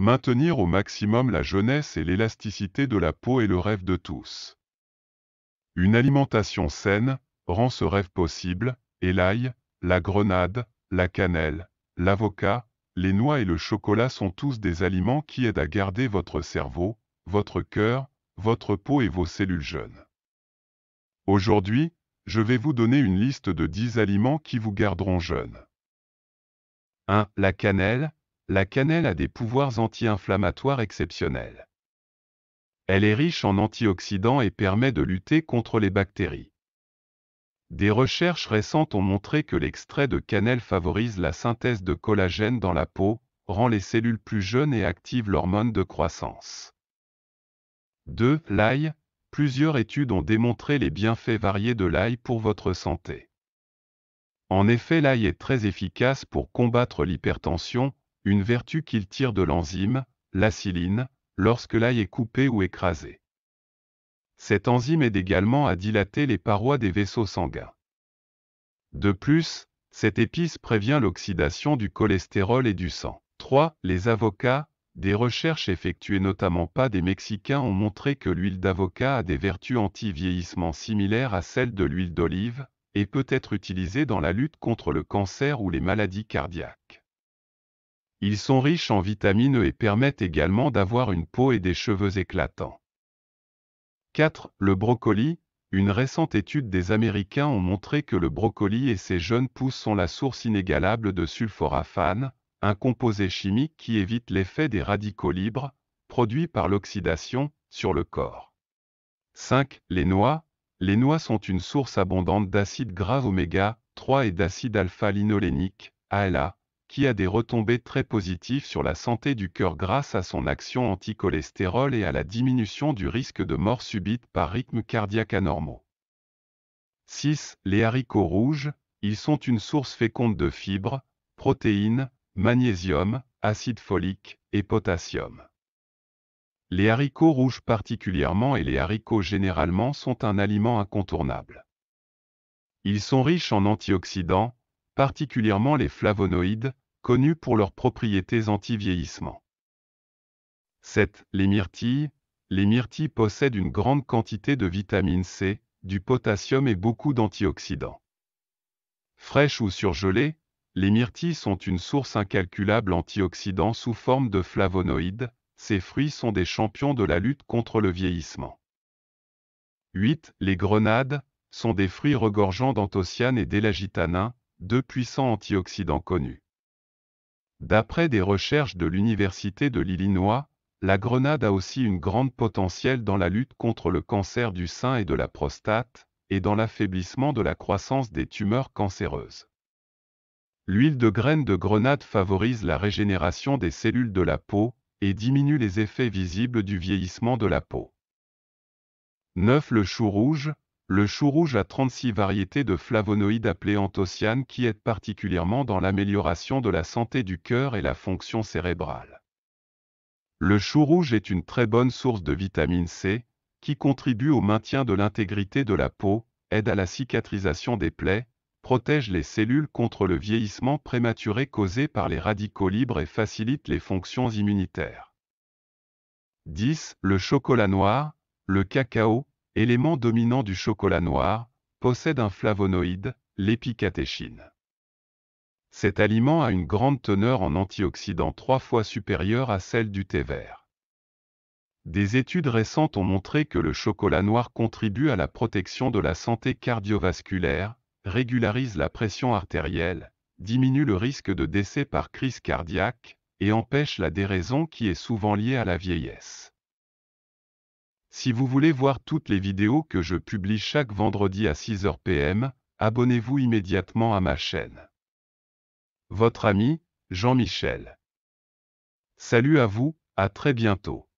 Maintenir au maximum la jeunesse et l'élasticité de la peau est le rêve de tous. Une alimentation saine rend ce rêve possible, et l'ail, la grenade, la cannelle, l'avocat, les noix et le chocolat sont tous des aliments qui aident à garder votre cerveau, votre cœur, votre peau et vos cellules jeunes. Aujourd'hui, je vais vous donner une liste de 10 aliments qui vous garderont jeunes. 1. La cannelle, la cannelle a des pouvoirs anti-inflammatoires exceptionnels. Elle est riche en antioxydants et permet de lutter contre les bactéries. Des recherches récentes ont montré que l'extrait de cannelle favorise la synthèse de collagène dans la peau, rend les cellules plus jeunes et active l'hormone de croissance. 2. L'ail. Plusieurs études ont démontré les bienfaits variés de l'ail pour votre santé. En effet, l'ail est très efficace pour combattre l'hypertension, une vertu qu'il tire de l'enzyme, l'aciline, lorsque l'ail est coupé ou écrasé. Cette enzyme aide également à dilater les parois des vaisseaux sanguins. De plus, cette épice prévient l'oxydation du cholestérol et du sang. 3. Les avocats. Des recherches effectuées notamment par des Mexicains ont montré que l'huile d'avocat a des vertus anti-vieillissement similaires à celles de l'huile d'olive et peut être utilisée dans la lutte contre le cancer ou les maladies cardiaques. Ils sont riches en vitamines E et permettent également d'avoir une peau et des cheveux éclatants. 4. Le brocoli. Une récente étude des Américains ont montré que le brocoli et ses jeunes pousses sont la source inégalable de sulforaphane, un composé chimique qui évite l'effet des radicaux libres, produits par l'oxydation, sur le corps. 5. Les noix. Les noix sont une source abondante d'acides gras oméga 3 et d'acide alpha-linolénique, ALA, qui a des retombées très positives sur la santé du cœur grâce à son action anticholestérol et à la diminution du risque de mort subite par rythme cardiaque anormaux. 6. Les haricots rouges, ils sont une source féconde de fibres, protéines, magnésium, acide folique et potassium. Les haricots rouges particulièrement et les haricots généralement sont un aliment incontournable. Ils sont riches en antioxydants, particulièrement les flavonoïdes, connus pour leurs propriétés anti-vieillissement. 7. Les myrtilles. Les myrtilles possèdent une grande quantité de vitamine C, du potassium et beaucoup d'antioxydants. Fraîches ou surgelées, les myrtilles sont une source incalculable d'antioxydants sous forme de flavonoïdes, ces fruits sont des champions de la lutte contre le vieillissement. 8. Les grenades sont des fruits regorgeants d'anthocyanes et d'élagitanin, deux puissants antioxydants connus. D'après des recherches de l'Université de l'Illinois, la grenade a aussi une grande potentielle dans la lutte contre le cancer du sein et de la prostate, et dans l'affaiblissement de la croissance des tumeurs cancéreuses. L'huile de graines de grenade favorise la régénération des cellules de la peau et diminue les effets visibles du vieillissement de la peau. 9. Le chou rouge, le chou rouge a 36 variétés de flavonoïdes appelés anthocyanes qui aident particulièrement dans l'amélioration de la santé du cœur et la fonction cérébrale. Le chou rouge est une très bonne source de vitamine C, qui contribue au maintien de l'intégrité de la peau, aide à la cicatrisation des plaies, protège les cellules contre le vieillissement prématuré causé par les radicaux libres et facilite les fonctions immunitaires. 10. Le chocolat noir, le cacao, élément dominant du chocolat noir, possède un flavonoïde, l'épicatéchine. Cet aliment a une grande teneur en antioxydants trois fois supérieure à celle du thé vert. Des études récentes ont montré que le chocolat noir contribue à la protection de la santé cardiovasculaire, régularise la pression artérielle, diminue le risque de décès par crise cardiaque et empêche la déraison qui est souvent liée à la vieillesse. Si vous voulez voir toutes les vidéos que je publie chaque vendredi à 6h PM, abonnez-vous immédiatement à ma chaîne. Votre ami, Jean-Michel. Salut à vous, à très bientôt.